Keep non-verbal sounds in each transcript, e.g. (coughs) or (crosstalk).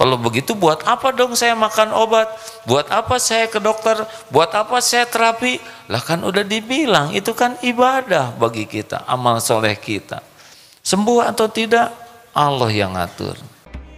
Kalau begitu buat apa dong saya makan obat? Buat apa saya ke dokter? Buat apa saya terapi? Lah kan udah dibilang itu kan ibadah bagi kita, amal soleh kita. Sembuh atau tidak Allah yang atur.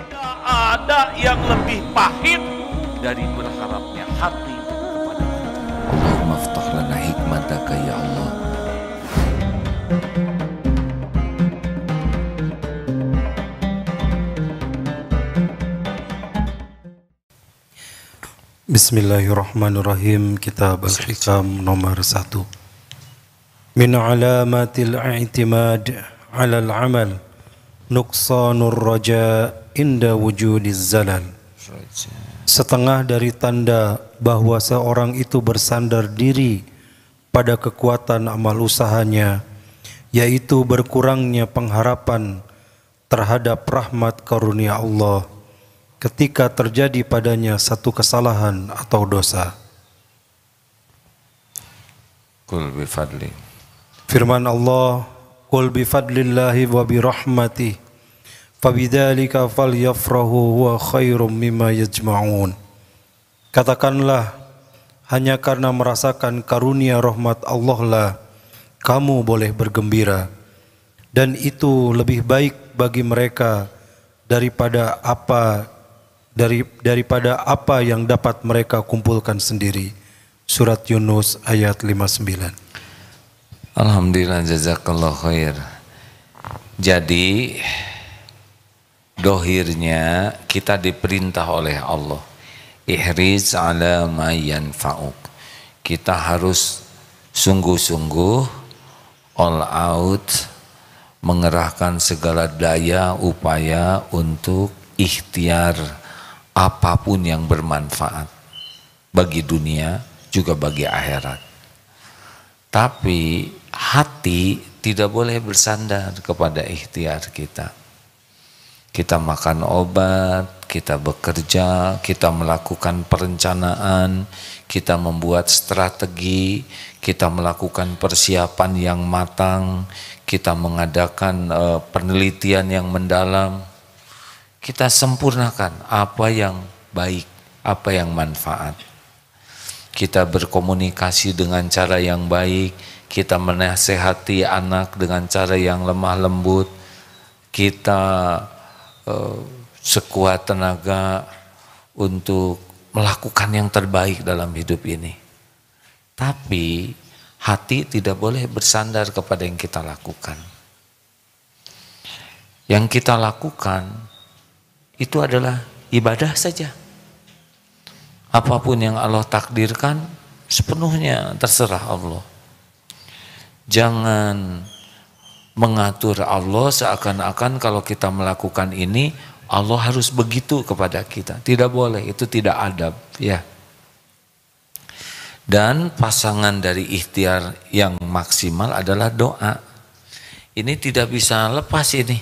Tidak ada yang lebih pahit dari berharapnya hati kepada Allah. Allahumma ftah hikmataka ya Allah. Bismillahirrahmanirrahim Kitab Al-Hikam nomor 1 Min alamatil i'timad ala al-amal Nuqsanur raja inda wujudiz zalal Setengah dari tanda bahwa seorang itu bersandar diri pada kekuatan amal usahanya yaitu berkurangnya pengharapan terhadap rahmat karunia Allah ketika terjadi padanya satu kesalahan atau dosa. Kul bifadli. Firman Allah, Kul bifadlillahi wa birahmati. Fabidhalika yafrahu wa khairum mimma yajma'un. Katakanlah, hanya karena merasakan karunia rahmat Allah lah, kamu boleh bergembira. Dan itu lebih baik bagi mereka daripada apa dari daripada apa yang dapat mereka kumpulkan sendiri. Surat Yunus ayat 59. Alhamdulillah jazakallah khair. Jadi dohirnya kita diperintah oleh Allah. Ihriz ala mayan fauk. Kita harus sungguh-sungguh all out mengerahkan segala daya upaya untuk ikhtiar apapun yang bermanfaat bagi dunia juga bagi akhirat. Tapi hati tidak boleh bersandar kepada ikhtiar kita. Kita makan obat, kita bekerja, kita melakukan perencanaan, kita membuat strategi, kita melakukan persiapan yang matang, kita mengadakan eh, penelitian yang mendalam kita sempurnakan apa yang baik, apa yang manfaat. Kita berkomunikasi dengan cara yang baik, kita menasehati anak dengan cara yang lemah lembut, kita eh, sekuat tenaga untuk melakukan yang terbaik dalam hidup ini. Tapi hati tidak boleh bersandar kepada yang kita lakukan. Yang kita lakukan itu adalah ibadah saja. Apapun yang Allah takdirkan, sepenuhnya terserah Allah. Jangan mengatur Allah seakan-akan kalau kita melakukan ini, Allah harus begitu kepada kita. Tidak boleh, itu tidak adab. ya. Dan pasangan dari ikhtiar yang maksimal adalah doa. Ini tidak bisa lepas ini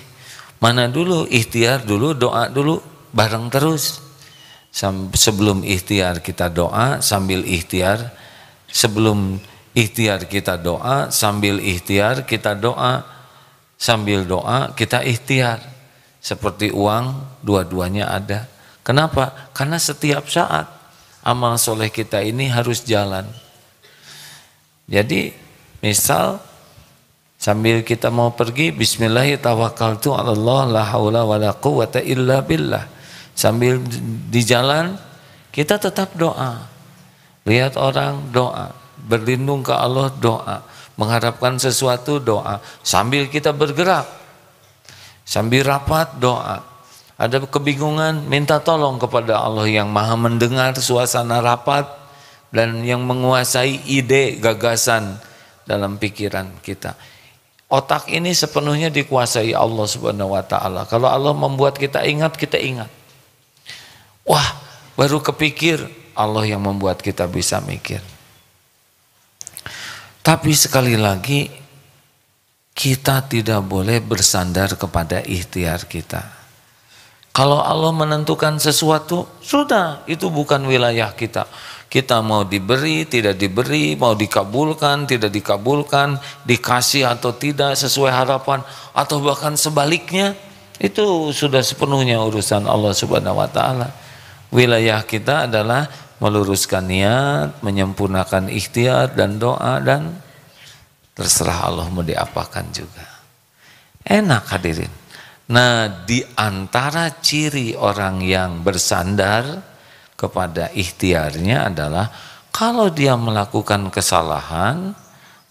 Mana dulu ikhtiar dulu, doa dulu, bareng terus. Sebelum ikhtiar kita doa, sambil ikhtiar. Sebelum ikhtiar kita doa, sambil ikhtiar kita doa. Sambil doa kita ikhtiar. Seperti uang, dua-duanya ada. Kenapa? Karena setiap saat amal soleh kita ini harus jalan. Jadi misal Sambil kita mau pergi, bismillahirrahmanirrahim, Allah billah. Sambil di jalan, kita tetap doa. Lihat orang, doa. Berlindung ke Allah, doa. Mengharapkan sesuatu, doa. Sambil kita bergerak, sambil rapat, doa. Ada kebingungan, minta tolong kepada Allah yang maha mendengar suasana rapat dan yang menguasai ide, gagasan dalam pikiran kita Otak ini sepenuhnya dikuasai Allah Subhanahu wa taala. Kalau Allah membuat kita ingat, kita ingat. Wah, baru kepikir Allah yang membuat kita bisa mikir. Tapi sekali lagi kita tidak boleh bersandar kepada ikhtiar kita. Kalau Allah menentukan sesuatu, sudah itu bukan wilayah kita kita mau diberi, tidak diberi, mau dikabulkan, tidak dikabulkan, dikasih atau tidak sesuai harapan atau bahkan sebaliknya itu sudah sepenuhnya urusan Allah Subhanahu wa taala. Wilayah kita adalah meluruskan niat, menyempurnakan ikhtiar dan doa dan terserah Allah mau diapakan juga. Enak hadirin. Nah, di antara ciri orang yang bersandar kepada ikhtiarnya adalah kalau dia melakukan kesalahan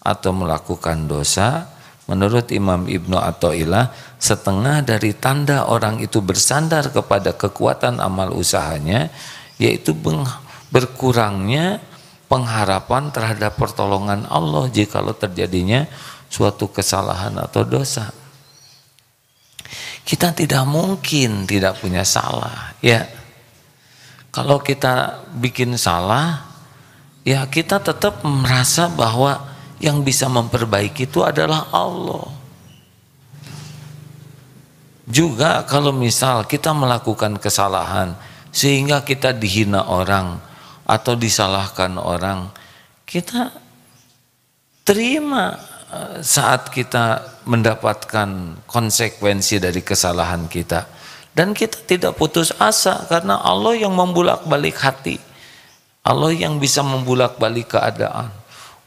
atau melakukan dosa, menurut Imam Ibnu Athaillah, setengah dari tanda orang itu bersandar kepada kekuatan amal usahanya yaitu berkurangnya pengharapan terhadap pertolongan Allah jikalau terjadinya suatu kesalahan atau dosa. Kita tidak mungkin tidak punya salah, ya. Kalau kita bikin salah, ya kita tetap merasa bahwa yang bisa memperbaiki itu adalah Allah. Juga kalau misal kita melakukan kesalahan sehingga kita dihina orang atau disalahkan orang, kita terima eh, saat kita mendapatkan konsekuensi dari kesalahan kita dan kita tidak putus asa karena Allah yang membulak balik hati. Allah yang bisa membulak balik keadaan.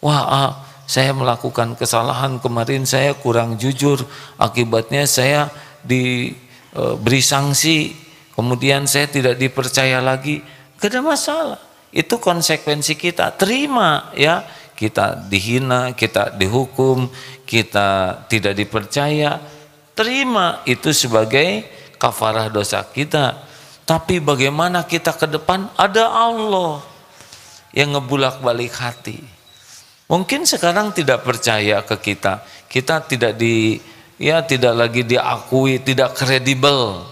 Wah, ah, saya melakukan kesalahan kemarin, saya kurang jujur. Akibatnya saya diberi e, sanksi, kemudian saya tidak dipercaya lagi. ada masalah. Itu konsekuensi kita. Terima ya kita dihina, kita dihukum, kita tidak dipercaya, terima itu sebagai kafarah dosa kita. Tapi bagaimana kita ke depan ada Allah yang ngebulak balik hati. Mungkin sekarang tidak percaya ke kita. Kita tidak di ya tidak lagi diakui, tidak kredibel.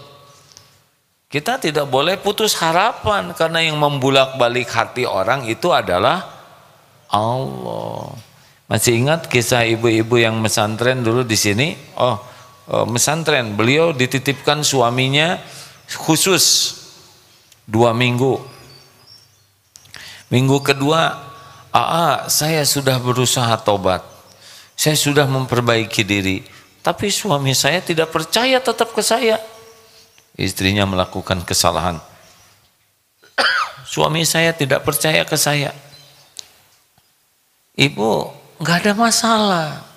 Kita tidak boleh putus harapan karena yang membulak balik hati orang itu adalah Allah. Masih ingat kisah ibu-ibu yang mesantren dulu di sini? Oh, Eh, mesantren. Beliau dititipkan suaminya khusus dua minggu. Minggu kedua, AA saya sudah berusaha tobat. Saya sudah memperbaiki diri. Tapi suami saya tidak percaya tetap ke saya. Istrinya melakukan kesalahan. (coughs) suami saya tidak percaya ke saya. Ibu, nggak ada masalah.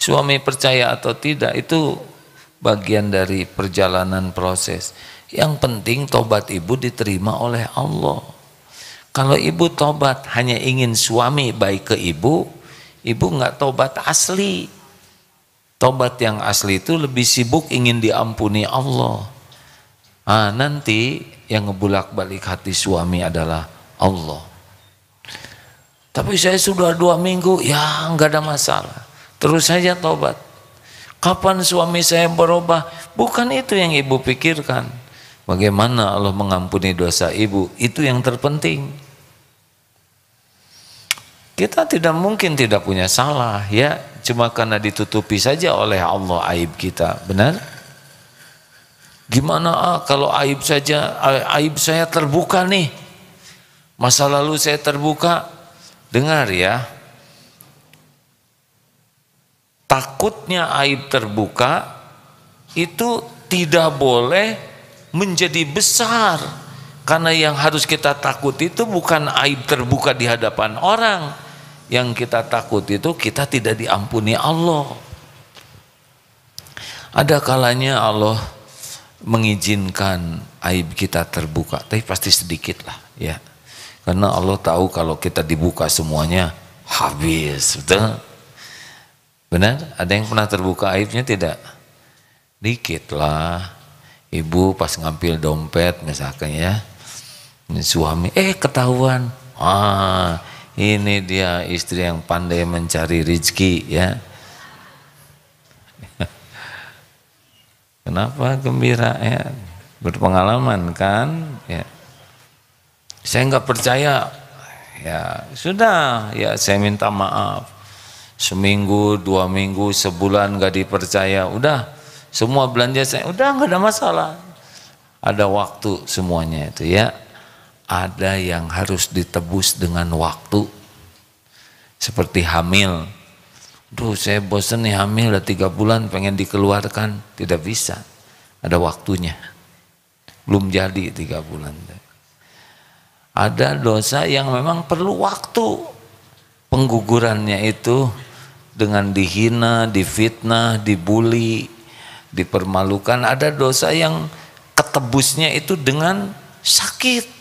Suami percaya atau tidak itu bagian dari perjalanan proses. Yang penting tobat ibu diterima oleh Allah. Kalau ibu tobat hanya ingin suami baik ke ibu, ibu nggak tobat asli. Tobat yang asli itu lebih sibuk ingin diampuni Allah. Ah, nanti yang ngebulak balik hati suami adalah Allah. Tapi saya sudah dua minggu, ya nggak ada masalah. Terus saja tobat. Kapan suami saya berubah? Bukan itu yang ibu pikirkan. Bagaimana Allah mengampuni dosa ibu? Itu yang terpenting. Kita tidak mungkin tidak punya salah ya, cuma karena ditutupi saja oleh Allah aib kita. Benar? Gimana ah, kalau aib saja aib saya terbuka nih? Masa lalu saya terbuka. Dengar ya, takutnya aib terbuka itu tidak boleh menjadi besar karena yang harus kita takut itu bukan aib terbuka di hadapan orang yang kita takut itu kita tidak diampuni Allah ada kalanya Allah mengizinkan aib kita terbuka tapi pasti sedikit lah ya karena Allah tahu kalau kita dibuka semuanya habis betul Benar? Ada yang pernah terbuka aibnya tidak? Dikit lah. Ibu pas ngambil dompet misalkan ya. Suami, eh ketahuan. Ah, ini dia istri yang pandai mencari rezeki ya. (laughs) Kenapa gembira ya? Berpengalaman kan ya. Saya nggak percaya. Ya, sudah, ya saya minta maaf seminggu, dua minggu, sebulan gak dipercaya, udah semua belanja saya, udah gak ada masalah. Ada waktu semuanya itu ya. Ada yang harus ditebus dengan waktu. Seperti hamil. Duh saya bosen nih hamil udah tiga bulan pengen dikeluarkan. Tidak bisa. Ada waktunya. Belum jadi tiga bulan. Ada dosa yang memang perlu waktu. Penggugurannya itu dengan dihina, difitnah, dibully, dipermalukan. Ada dosa yang ketebusnya itu dengan sakit.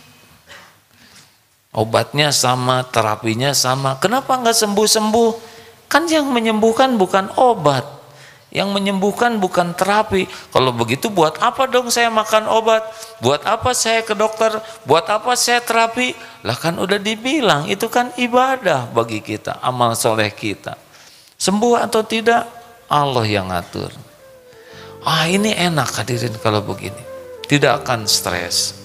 Obatnya sama, terapinya sama. Kenapa nggak sembuh-sembuh? Kan yang menyembuhkan bukan obat. Yang menyembuhkan bukan terapi. Kalau begitu buat apa dong saya makan obat? Buat apa saya ke dokter? Buat apa saya terapi? Lah kan udah dibilang itu kan ibadah bagi kita, amal soleh kita. Sembuh atau tidak, Allah yang ngatur. Ah ini enak hadirin kalau begini. Tidak akan stres.